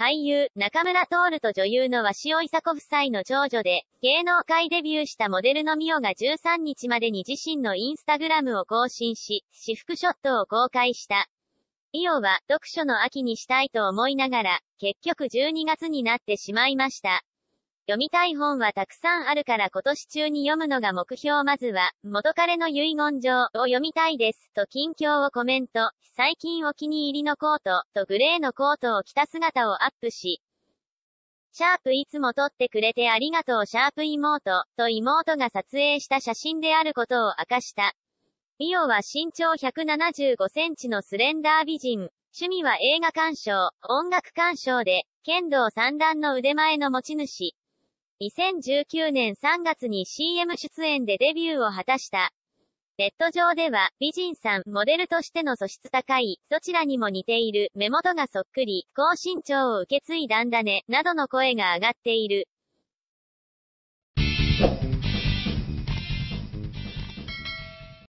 俳優、中村徹と女優の鷲尾いさ子夫妻の長女で、芸能界デビューしたモデルのミオが13日までに自身のインスタグラムを更新し、私服ショットを公開した。ミオは、読書の秋にしたいと思いながら、結局12月になってしまいました。読みたい本はたくさんあるから今年中に読むのが目標まずは、元彼の遺言状を読みたいです、と近況をコメント、最近お気に入りのコート、とグレーのコートを着た姿をアップし、シャープいつも撮ってくれてありがとうシャープ妹、と妹が撮影した写真であることを明かした。ミオは身長175センチのスレンダー美人。趣味は映画鑑賞、音楽鑑賞で、剣道三段の腕前の持ち主。2019年3月に CM 出演でデビューを果たした。ネット上では、美人さん、モデルとしての素質高い、どちらにも似ている、目元がそっくり、高身長を受け継いだんだね、などの声が上がっている。